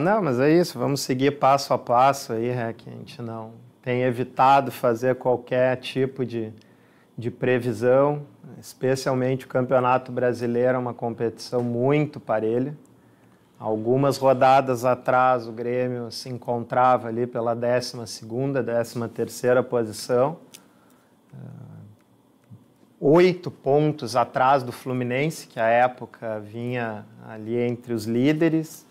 Não, mas é isso, vamos seguir passo a passo aí, Rec. Né, a gente não tem evitado fazer qualquer tipo de, de previsão, especialmente o Campeonato Brasileiro é uma competição muito parelha. Algumas rodadas atrás o Grêmio se encontrava ali pela 12ª, 13ª posição. Ah, oito pontos atrás do Fluminense, que à época vinha ali entre os líderes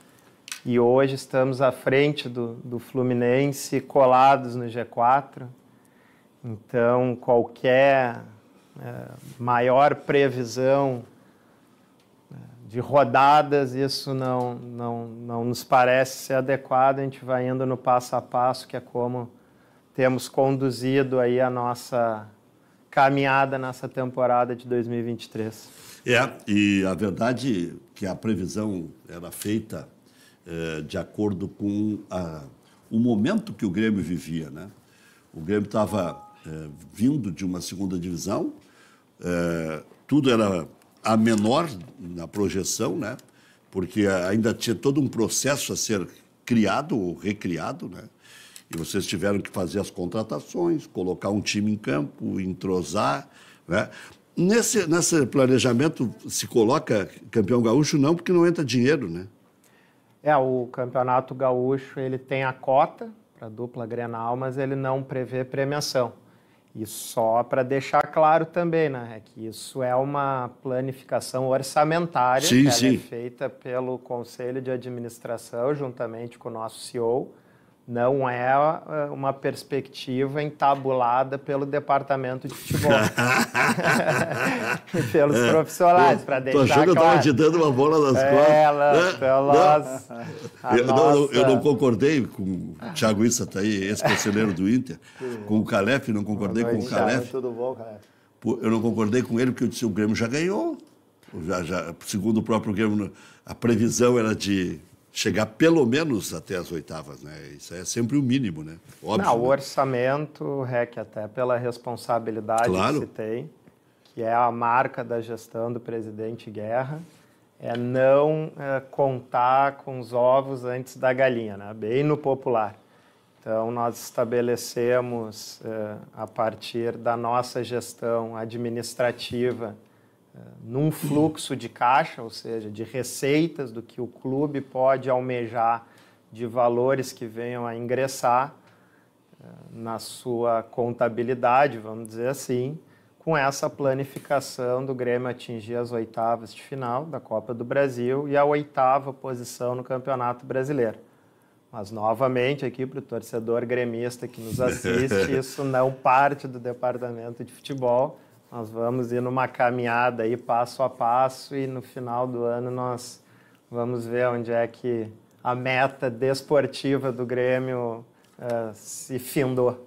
e hoje estamos à frente do, do Fluminense, colados no G4. Então, qualquer é, maior previsão é, de rodadas, isso não, não, não nos parece ser adequado. A gente vai indo no passo a passo, que é como temos conduzido aí a nossa caminhada nessa temporada de 2023. É, e a verdade é que a previsão era feita é, de acordo com a, o momento que o Grêmio vivia. Né? O Grêmio estava é, vindo de uma segunda divisão, é, tudo era a menor na projeção, né? porque ainda tinha todo um processo a ser criado ou recriado, né? E vocês tiveram que fazer as contratações, colocar um time em campo, entrosar, né? Nesse, nesse planejamento se coloca campeão gaúcho não, porque não entra dinheiro, né? É, o Campeonato Gaúcho ele tem a cota para dupla Grenal, mas ele não prevê premiação. E só para deixar claro também, né, é que isso é uma planificação orçamentária sim, que é sim. é feita pelo Conselho de Administração juntamente com o nosso CEO não é eh, uma perspectiva entabulada pelo departamento de futebol e pelos é, profissionais para deixar tô achando que eu estava te dando uma bola nas é, costas pelas, é né? eu, nossa... não, eu não concordei com o Thiago Issa tá aí ex-conselheiro do Inter com o Calef não concordei noite, com o Calef tudo bom Calef eu não concordei com ele porque eu disse o Grêmio já ganhou já, já segundo o próprio Grêmio a previsão era de chegar pelo menos até as oitavas, né? Isso é sempre o mínimo, né? Óbvio, Não, né? o orçamento, REC, até pela responsabilidade claro. que se tem, que é a marca da gestão do presidente Guerra, é não é, contar com os ovos antes da galinha, né? bem no popular. Então, nós estabelecemos, é, a partir da nossa gestão administrativa, num fluxo de caixa, ou seja, de receitas do que o clube pode almejar de valores que venham a ingressar eh, na sua contabilidade, vamos dizer assim, com essa planificação do Grêmio atingir as oitavas de final da Copa do Brasil e a oitava posição no Campeonato Brasileiro. Mas, novamente, aqui para o torcedor gremista que nos assiste, isso não parte do departamento de futebol, nós vamos ir numa caminhada aí passo a passo e no final do ano nós vamos ver onde é que a meta desportiva do Grêmio uh, se findou.